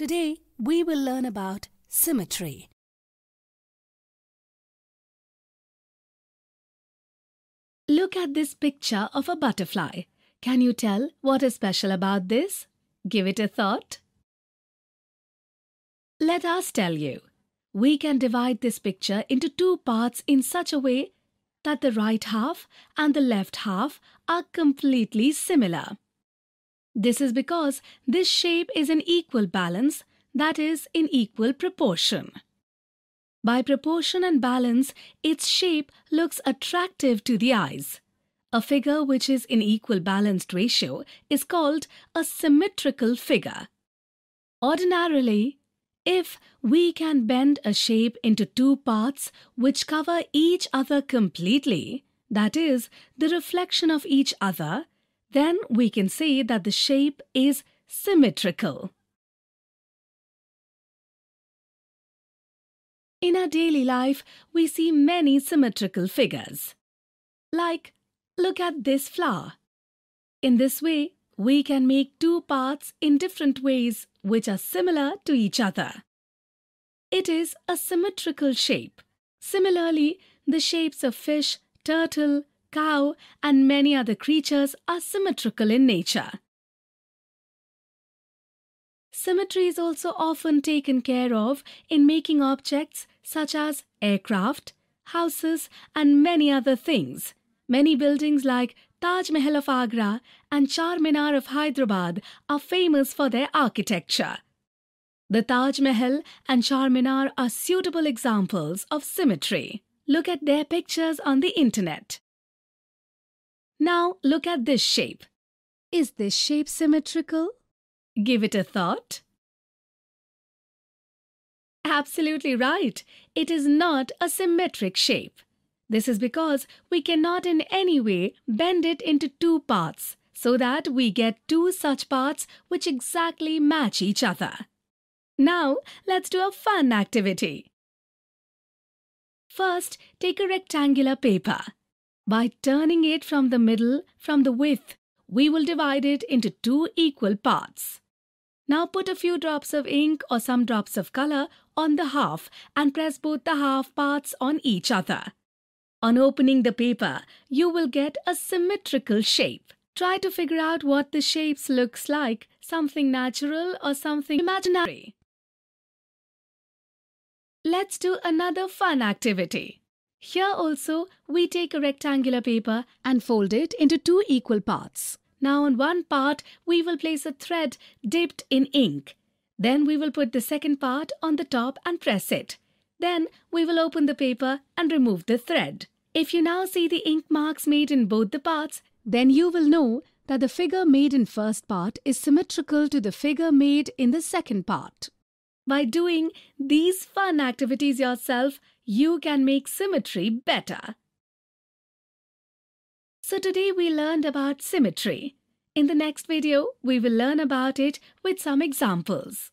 Today, we will learn about symmetry. Look at this picture of a butterfly. Can you tell what is special about this? Give it a thought. Let us tell you. We can divide this picture into two parts in such a way that the right half and the left half are completely similar. This is because this shape is in equal balance, that is, in equal proportion. By proportion and balance, its shape looks attractive to the eyes. A figure which is in equal balanced ratio is called a symmetrical figure. Ordinarily, if we can bend a shape into two parts which cover each other completely, that is, the reflection of each other then we can say that the shape is symmetrical. In our daily life, we see many symmetrical figures. Like, look at this flower. In this way, we can make two parts in different ways which are similar to each other. It is a symmetrical shape. Similarly, the shapes of fish, turtle, cow, and many other creatures are symmetrical in nature. Symmetry is also often taken care of in making objects such as aircraft, houses, and many other things. Many buildings like Taj Mahal of Agra and Char Minar of Hyderabad are famous for their architecture. The Taj Mahal and Char Minar are suitable examples of symmetry. Look at their pictures on the internet. Now look at this shape. Is this shape symmetrical? Give it a thought. Absolutely right. It is not a symmetric shape. This is because we cannot in any way bend it into two parts so that we get two such parts which exactly match each other. Now, let's do a fun activity. First, take a rectangular paper by turning it from the middle, from the width, we will divide it into two equal parts. Now put a few drops of ink or some drops of color on the half and press both the half parts on each other. On opening the paper, you will get a symmetrical shape. Try to figure out what the shapes looks like, something natural or something imaginary. Let's do another fun activity. Here also, we take a rectangular paper and fold it into two equal parts. Now on one part, we will place a thread dipped in ink. Then we will put the second part on the top and press it. Then we will open the paper and remove the thread. If you now see the ink marks made in both the parts, then you will know that the figure made in first part is symmetrical to the figure made in the second part. By doing these fun activities yourself, you can make symmetry better. So today we learned about symmetry. In the next video, we will learn about it with some examples.